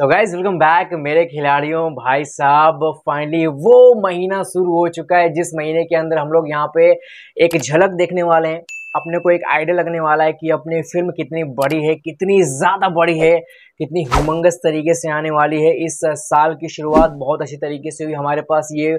so guys welcome back मेरे खिलाड़ियों भाई साहब फाइनली वो महीना शुरू हो चुका है जिस महीने के अंदर हम लोग यहाँ पे एक झलक देखने वाले हैं अपने को एक आइडिया लगने वाला है कि अपनी फिल्म कितनी बड़ी है कितनी ज़्यादा बड़ी है कितनी हमंगस तरीके से आने वाली है इस साल की शुरुआत बहुत अच्छी तरीके से हुई हमारे पास ये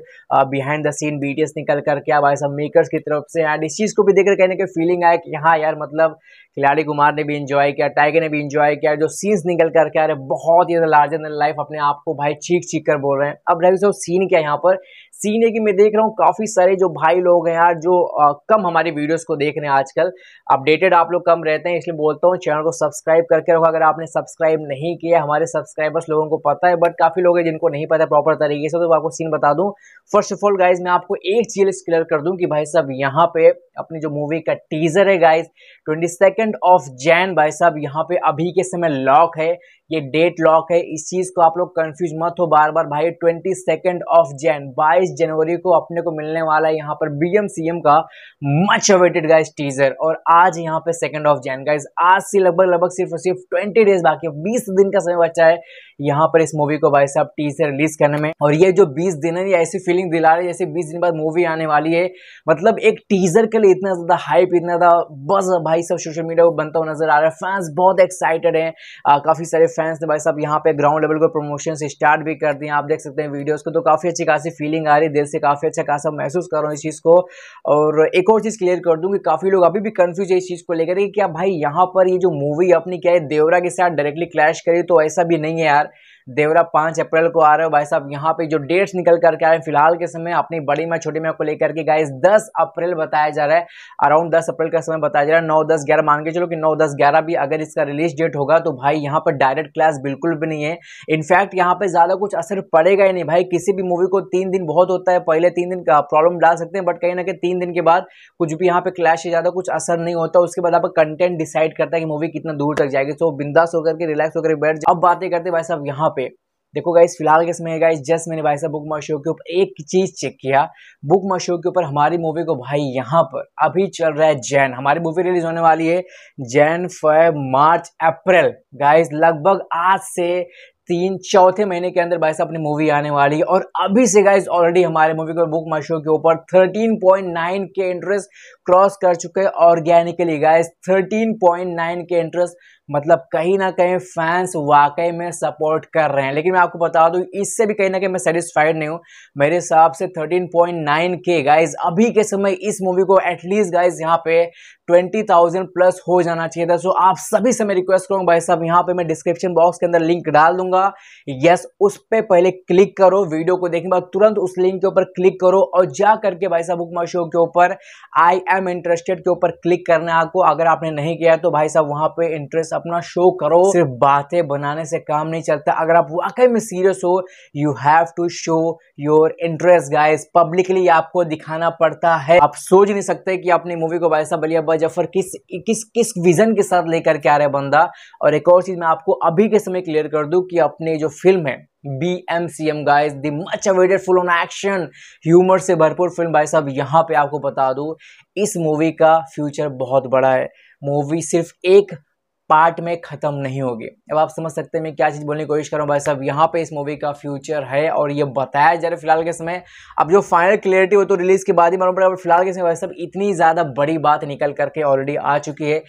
बिहाइंड द सीन बी निकल कर क्या भाई सब मेकर्स की तरफ से एंड इस चीज़ को भी देखकर कहने के फीलिंग आया कि हाँ यार मतलब खिलाड़ी कुमार ने भी इंजॉय किया टाइगर ने भी इंजॉय किया जो सीन्स निकल कर के आ रहे बहुत ही ज़्यादा लार्जर देन लाइफ अपने आप को भाई चीख चीख कर बोल रहे हैं अब रही साहब सीन क्या यहाँ पर सीन है कि मैं देख रहा हूँ काफ़ी सारे जो भाई लोग हैं यार जो आ, कम हमारी वीडियोस को देख रहे हैं आजकल अपडेटेड आप लोग कम रहते हैं इसलिए बोलता हूँ चैनल को सब्सक्राइब करके रखो अगर आपने सब्सक्राइब नहीं किया हमारे सब्सक्राइबर्स लोगों को पता है बट काफ़ी लोग हैं जिनको नहीं पता प्रॉपर तरीके से तो आपको सीन बता दूं फर्स्ट ऑफ ऑल गाइज मैं आपको एक चीज क्लियर कर दूं कि भाई साहब यहाँ पे अपनी जो मूवी का टीजर है गाइज ट्वेंटी ऑफ जैन भाई साहब यहाँ पे अभी के समय लॉक है ये डेट लॉक है इस चीज़ को आप लोग कंफ्यूज मत हो बार बार भाई ट्वेंटी सेकेंड ऑफ जैन बाईस जनवरी को अपने को मिलने वाला है यहाँ पर बी एम सी एम का मच अवेटेड गाइज टीजर और आज यहाँ पे सेकेंड ऑफ जैन गाइज आज से लगभग लगभग सिर्फ और सिर्फ ट्वेंटी डेज बाकी बीस दिन का समय बचा है यहाँ पर इस मूवी को भाई साहब टीजर रिलीज करने में और ये जो बीस दिन है ये ऐसी फीलिंग दिला रही है जैसे बीस दिन बाद मूवी आने वाली है मतलब एक टीजर के लिए इतना ज़्यादा हाइप इतना ज़्यादा बस भाई सब सोशल मीडिया को बनता हुआ नजर आ रहा है फैंस बहुत एक्साइटेड है काफ़ी सारे फैंस ने भाई साहब यहाँ पे ग्राउंड लेवल को प्रमोशन स्टार्ट भी कर दिए आप देख सकते हैं वीडियोस को तो काफ़ी अच्छी खासी फीलिंग आ रही है दिल से काफ़ी अच्छा खासा महसूस कर रहा हूँ इस चीज़ को और एक और चीज़ क्लियर कर दूँ कि काफ़ी लोग अभी भी कन्फ्यूज है इस चीज़ को लेकर कि क्या भाई यहाँ पर ये जो मूवी अपनी क्या है देवरा के साथ डायरेक्टली क्लैश करी तो ऐसा भी नहीं है यार देवरा पाँच अप्रैल को आ रहे हो भाई साहब यहाँ पे जो डेट्स निकल करके आए हैं फिलहाल के समय अपनी बड़ी मैं छोटी माँ को लेकर के गाइस 10 अप्रैल बताया जा रहा है अराउंड 10 अप्रैल का समय बताया जा रहा है नौ दस ग्यारह मान के चलो कि नौ दस ग्यारह भी अगर इसका रिलीज डेट होगा तो भाई यहाँ पर डायरेक्ट क्लास बिल्कुल भी नहीं है इनफैक्ट यहाँ पर ज़्यादा कुछ असर पड़ेगा ही नहीं भाई किसी भी मूवी को तीन दिन बहुत होता है पहले तीन दिन का प्रॉब्लम डाल सकते हैं बट कहीं ना कहीं तीन दिन के बाद कुछ भी यहाँ पर क्लैश से ज़्यादा कुछ असर नहीं होता उसके बाद आप कंटेंट डिसाइड करता है कि मूवी कितना दूर तक जाएगी सो बिंदास होकर रिलैक्स होकर बैठ जाए अब बातें करते भाई साहब यहाँ पे देखो गाइस फिलहाल के समय गाइस जस्ट मैंने भाई साहब बुक मशो शो के ऊपर एक चीज़ चेक किया बुक मशो शो के ऊपर हमारी मूवी को भाई यहाँ पर अभी चल रहा है जैन हमारी मूवी रिलीज होने वाली है जैन फाइव मार्च अप्रैल गाइस लगभग आज से तीन चौथे महीने के अंदर भाई साहब अपनी मूवी आने वाली है और अभी से गाइज ऑलरेडी हमारे मूवी को बुक माशो के ऊपर 13.9 के इंटरेस्ट क्रॉस कर चुके हैं ऑर्गेनिकली गाइज 13.9 के इंटरेस्ट मतलब कहीं ना कहीं फैंस वाकई में सपोर्ट कर रहे हैं लेकिन मैं आपको बता दूं इससे भी कहीं ना कहीं मैं सेटिस्फाइड नहीं हूं मेरे हिसाब से 13.9 के गाइस अभी के समय इस मूवी को एटलीस्ट गाइस यहां पे 20,000 प्लस हो जाना चाहिए था सो आप सभी से मैं रिक्वेस्ट करूंगा भाई साहब यहां पे मैं डिस्क्रिप्शन बॉक्स के अंदर लिंक डाल दूंगा होगा यस उस पर पहले क्लिक करो वीडियो को देखने बाद तुरंत उस लिंक के ऊपर क्लिक करो और जा करके भाई साहब बुक माई शो के ऊपर आई एम इंटरेस्टेड के ऊपर क्लिक करना है आपको अगर आपने नहीं किया तो भाई साहब वहां पे इंटरेस्ट अपना शो करो सिर्फ बातें बनाने से काम नहीं चलता अगर आप वाकई में सीरियस हो you have to show your interest guys publicly आपको दिखाना पड़ता है आप सोच नहीं सकते कि अपनी मूवी को भाई साहब अली अब्बा जफर किस किस किस विजन के साथ लेकर के आ रहे बंदा और एक और चीज मैं आपको अभी के समय क्लियर कर दूं कि अपनी जो फिल्म है B M C M guys the much awaited full on action humour से भरपूर फिल्म भाई साहब यहाँ पे आपको बता दूँ इस मूवी का फ्यूचर बहुत बड़ा है मूवी सिर्फ एक पार्ट में ख़त्म नहीं होगी अब आप समझ सकते हैं मैं क्या चीज़ बोलने की कोशिश कर रहा हूँ भाई साहब यहाँ पे इस मूवी का फ्यूचर है और ये बताया जा रहा है फिलहाल के समय अब जो फाइनल क्लियरिटी हो तो रिलीज़ के बाद ही मालूम पड़ेगा फिलहाल के समय भाई साहब इतनी ज़्यादा बड़ी बात निकल करके ऑलरेडी आ चुकी है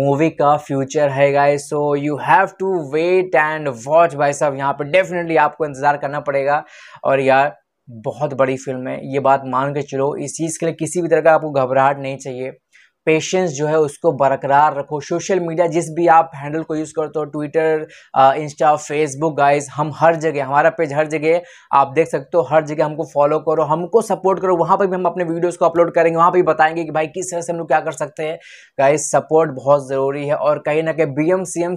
मूवी का फ्यूचर है guy so you have to wait and watch भाई साहब यहाँ पर डेफिनेटली आपको इंतज़ार करना पड़ेगा और यार बहुत बड़ी फिल्म है ये बात मान के चलो इस चीज़ के लिए किसी भी तरह का आपको घबराहट नहीं चाहिए पेशेंस जो है उसको बरकरार रखो सोशल मीडिया जिस भी आप हैंडल को यूज़ करते हो ट्विटर इंस्टा फेसबुक गाइस हम हर जगह हमारा पेज हर जगह आप देख सकते हो हर जगह हमको फॉलो करो हमको सपोर्ट करो वहाँ पर भी हम अपने वीडियोज़ को अपलोड करेंगे वहाँ पर भी बताएंगे कि भाई किस तरह से हम लोग क्या कर सकते हैं गाइज़ सपोर्ट बहुत ज़रूरी है और कहीं ना कहीं बी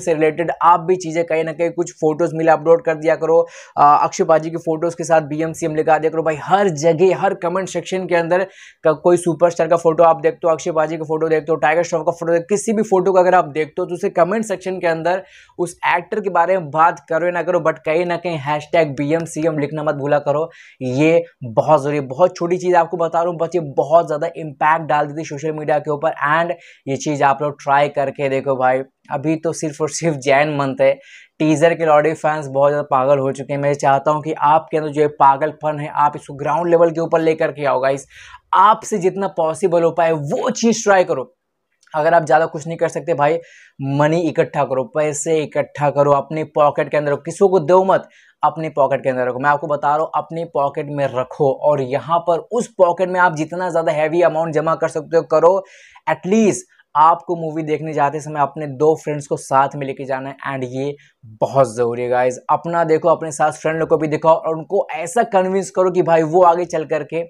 से रिलेटेड आप भी चीज़ें कहीं ना कहीं कुछ फ़ोटोज़ मिले अपलोड कर दिया करो अक्षय uh, पाजी की फ़ोटोज़ के साथ बी एम सी एम दिया करो भाई हर जगह हर कमेंट सेक्शन के अंदर कोई सुपर का फोटो आप देखते हो अक्षय पाजी का फोटो देखते हो टाइगर श्रॉफ का फोटो देखते किसी भी फोटो को अगर आप देखते हो तो उसे कमेंट सेक्शन के अंदर उस एक्टर के बारे में बात करो ना करो बट कहीं ना कहीं हैश टैग लिखना मत भूला करो ये बहुत ज़रूरी बहुत छोटी चीज़ आपको बता रहा हूँ बट ये बहुत ज़्यादा इम्पैक्ट डाल देती है सोशल मीडिया के ऊपर एंड ये चीज़ आप लोग ट्राई करके देखो भाई अभी तो सिर्फ और सिर्फ जैन मंथ है टीज़र के लॉडी फैंस बहुत ज़्यादा पागल हो चुके हैं मैं चाहता हूँ कि आपके अंदर जो है पागलपन है आप इसको ग्राउंड लेवल के ऊपर लेकर के आओ गाइस आपसे जितना पॉसिबल हो पाए वो चीज़ ट्राई करो अगर आप ज़्यादा कुछ नहीं कर सकते भाई मनी इकट्ठा करो पैसे इकट्ठा करो अपने पॉकेट के अंदर रखो किसी को दो मत अपने पॉकेट के अंदर रखो मैं आपको बता रहा हूँ अपने पॉकेट में रखो और यहाँ पर उस पॉकेट में आप जितना ज़्यादा हैवी अमाउंट जमा कर सकते हो करो एटलीस्ट आपको मूवी देखने जाते समय अपने दो फ्रेंड्स को साथ में लेके जाना है एंड ये बहुत ज़रूरी है गाइज अपना देखो अपने साथ फ्रेंड लोग को भी दिखाओ और उनको ऐसा कन्विंस करो कि भाई वो आगे चल करके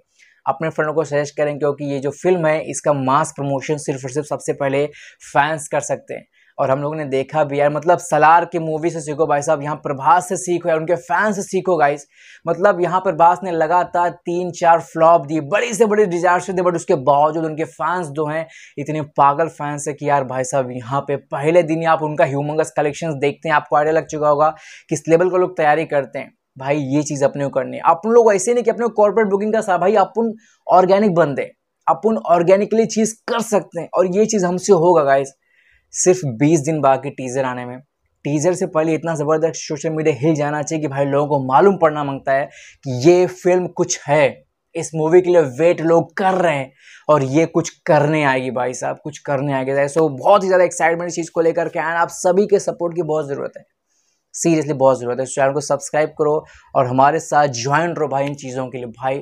अपने फ्रेंडों को सजेस्ट करें क्योंकि ये जो फिल्म है इसका मास प्रमोशन सिर्फ और सिर्फ सबसे पहले फैंस कर सकते हैं और हम लोगों ने देखा भी यार मतलब सलार की मूवी से सीखो भाई साहब यहाँ प्रभास से सीखो यार उनके फैन से सीखो गाइस मतलब यहाँ प्रभास ने लगातार तीन चार फ्लॉप दिए बड़ी से बड़ी डिजास्टर दिए बट उसके बावजूद उनके फैंस जो हैं इतने पागल फैंस है कि यार भाई साहब यहाँ पे पहले दिन ही आप उनका ह्यूमंगस कलेक्शन देखते हैं आपको आइडिया लग चुका होगा किस लेवल का लोग तैयारी करते हैं भाई ये चीज़ अपने को करनी है अपन लोग ऐसे नहीं कि अपने कॉर्पोरेट बुकिंग का सा भाई अपन ऑर्गेनिक बंदे अपन ऑर्गेनिकली चीज़ कर सकते हैं और ये चीज़ हमसे होगा गाइज़ सिर्फ 20 दिन बाकी टीज़र आने में टीज़र से पहले इतना ज़बरदस्त सोशल मीडिया हिल जाना चाहिए कि भाई लोगों को मालूम पड़ना मांगता है कि ये फिल्म कुछ है इस मूवी के लिए वेट लोग कर रहे हैं और ये कुछ करने आएगी भाई साहब कुछ करने आएगी सो बहुत ही ज़्यादा एक्साइटमेंट इस चीज़ को लेकर के आए आप सभी के सपोर्ट की बहुत ज़रूरत है सीरियसली बहुत ज़रूरत है इस चैनल को सब्सक्राइब करो और हमारे साथ ज्वाइन रहो भाई इन चीज़ों के लिए भाई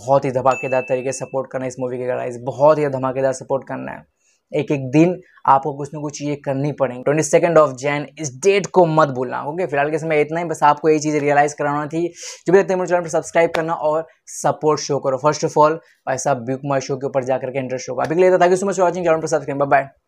बहुत ही धमाकेदार तरीके से सपोर्ट करना है इस मूवी के गाइज बहुत ही धमाकेदार सपोर्ट करना है एक एक दिन आपको कुछ ना कुछ ये करनी पड़ेगी ट्वेंटी सेकेंड ऑफ जैन इस डेट को मत भूलना ओके फिलहाल के समय इतना ही बस आपको ये चीज़ रियलाइज़ कराना थी जो भी देखते हैं मेरे चैनल पर सब्सक्राइब करना और सपोर्ट शो करो फर्स्ट ऑफ ऑल भाई साहब बिग माई शो के ऊपर जाकर के इंटरेस्ट होगा अभी लेता था सो मच वॉचिंग चैनल पर सब्सक्राइब बाय